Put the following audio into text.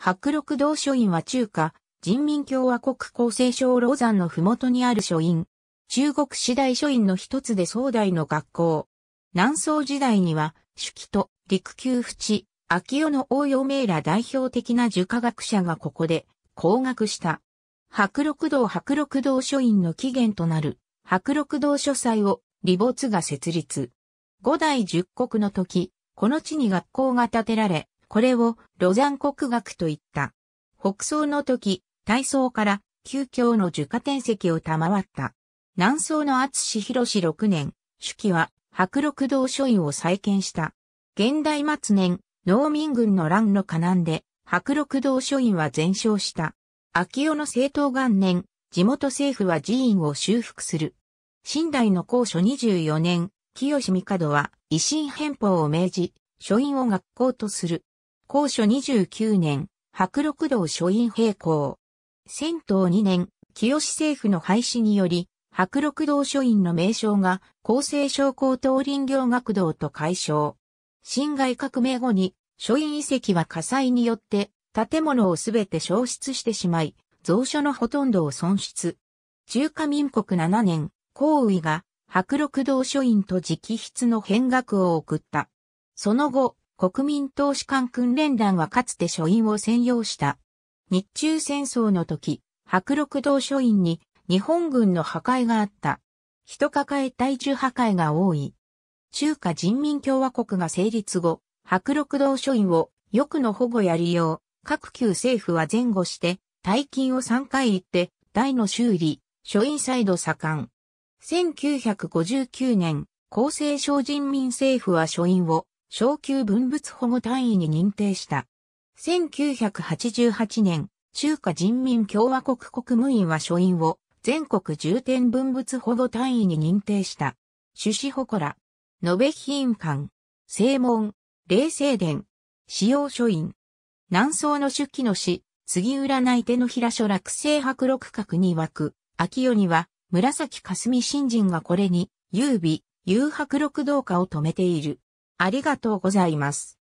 白六道書院は中華、人民共和国厚生省老山の麓にある書院。中国四大書院の一つで壮大の学校。南宋時代には、主記と陸球淵、秋代の応用名ら代表的な儒家学者がここで工学した。白六道白六道書院の起源となる白六道書祭を李没が設立。五代十国の時、この地に学校が建てられ、これをロザン国学と言った。北宋の時、大宋から旧教の儒家転籍を賜った。南宋の厚志広志6年、手記は白六道書院を再建した。現代末年、農民軍の乱の河南で、白六道書院は全焼した。秋代の政党元年、地元政府は寺院を修復する。新代の高所24年、清帝は維新変法を命じ、書院を学校とする。高所29年、白六道書院閉校。戦闘2年、清政府の廃止により、白六道書院の名称が、厚生商工等林業学堂と解消。侵害革命後に、書院遺跡は火災によって、建物をすべて消失してしまい、蔵書のほとんどを損失。中華民国7年、皇位が、白六道書院と直筆の変額を送った。その後、国民投資官訓練団はかつて書院を専用した。日中戦争の時、白六道書院に日本軍の破壊があった。人抱え体重破壊が多い。中華人民共和国が成立後、白六道書院を欲の保護や利用、各級政府は前後して、大金を3回行って、大の修理、書院サイド盛ん。1959年、厚生省人民政府は書院を小級文物保護単位に認定した。1988年、中華人民共和国国務院は書院を全国重点文物保護単位に認定した。種子祠、延べ品館、正門、霊聖殿、使用書院。南宋の出記の詩、杉占い手の平書落成白六角に湧く、秋夜には、紫霞新人がこれに、優美、遊白六道家を止めている。ありがとうございます。